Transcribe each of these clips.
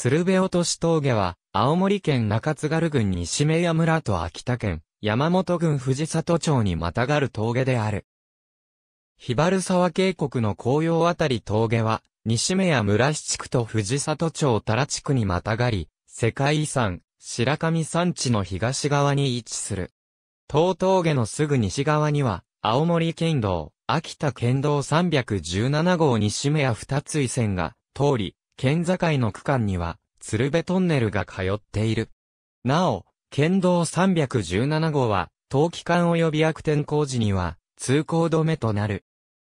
鶴瓶落とし峠は、青森県中津軽郡西目屋村と秋田県、山本郡藤里町にまたがる峠である。ひばる沢渓谷の紅葉あたり峠は、西目屋村市地区と藤里町田良地区にまたがり、世界遺産、白神山地の東側に位置する。東峠のすぐ西側には、青森県道、秋田県道317号西目屋二つ井線が、通り、県境の区間には、鶴瓶トンネルが通っている。なお、県道317号は、冬期間及び悪天候時には、通行止めとなる。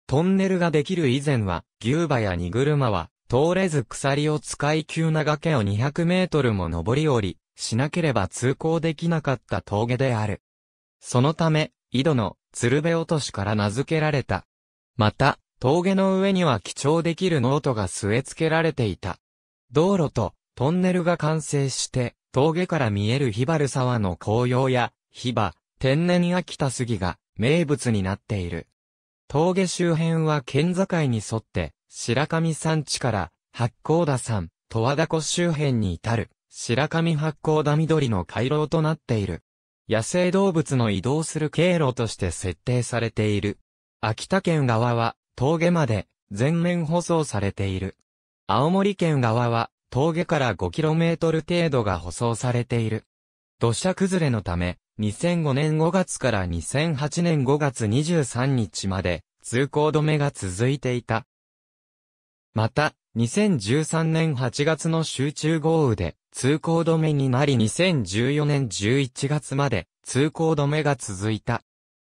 トンネルができる以前は、牛馬や荷車は、通れず鎖を使い急な崖を200メートルも登り降り、しなければ通行できなかった峠である。そのため、井戸の鶴瓶落としから名付けられた。また、峠の上には貴重できるノートが据え付けられていた。道路とトンネルが完成して、峠から見えるヒバル沢の紅葉や、ヒバ、天然秋田杉が名物になっている。峠周辺は県境に沿って、白神山地から八甲田山、十和田湖周辺に至る、白神八甲田緑の回廊となっている。野生動物の移動する経路として設定されている。秋田県側は、峠まで全面舗装されている。青森県側は峠から 5km 程度が舗装されている。土砂崩れのため、2005年5月から2008年5月23日まで通行止めが続いていた。また、2013年8月の集中豪雨で通行止めになり2014年11月まで通行止めが続いた。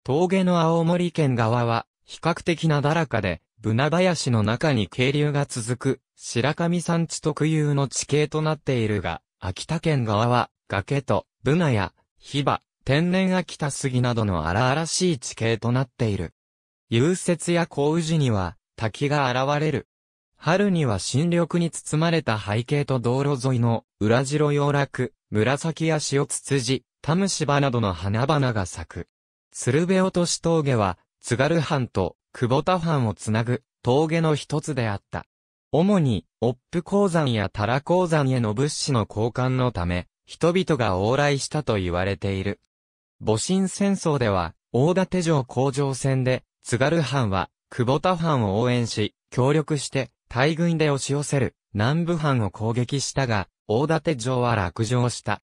峠の青森県側は比較的なだらかで、ブナ林の中に渓流が続く、白神山地特有の地形となっているが、秋田県側は、崖と、ブナや、ヒバ、天然秋田杉などの荒々しい地形となっている。融雪や降雨時には、滝が現れる。春には新緑に包まれた背景と道路沿いの、裏白洋楽、紫や塩ツツジ、タムシバなどの花々が咲く。鶴瓶落とし峠は、津軽藩と久保田藩をつなぐ峠の一つであった。主に、オップ鉱山やタラ鉱山への物資の交換のため、人々が往来したと言われている。戊辰戦争では、大館城工場戦で、津軽藩は、久保田藩を応援し、協力して、大軍で押し寄せる、南部藩を攻撃したが、大館城は落城した。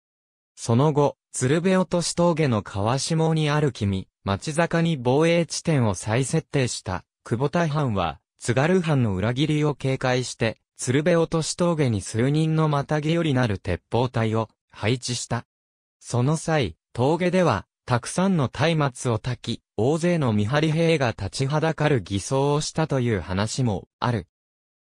その後、鶴瓶落とし峠の川下にある君、町坂に防衛地点を再設定した、久保田藩は、津軽藩の裏切りを警戒して、鶴瓶落とし峠に数人のまたぎよりなる鉄砲隊を配置した。その際、峠では、たくさんの松明を焚き、大勢の見張り兵が立ちはだかる偽装をしたという話もある。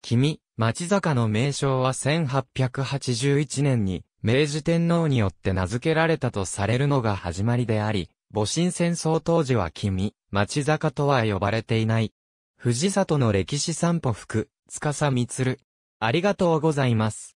君、町坂の名称は1881年に明治天皇によって名付けられたとされるのが始まりであり、戊辰戦争当時は君、町坂とは呼ばれていない。藤里の歴史散歩服、司みつる。ありがとうございます。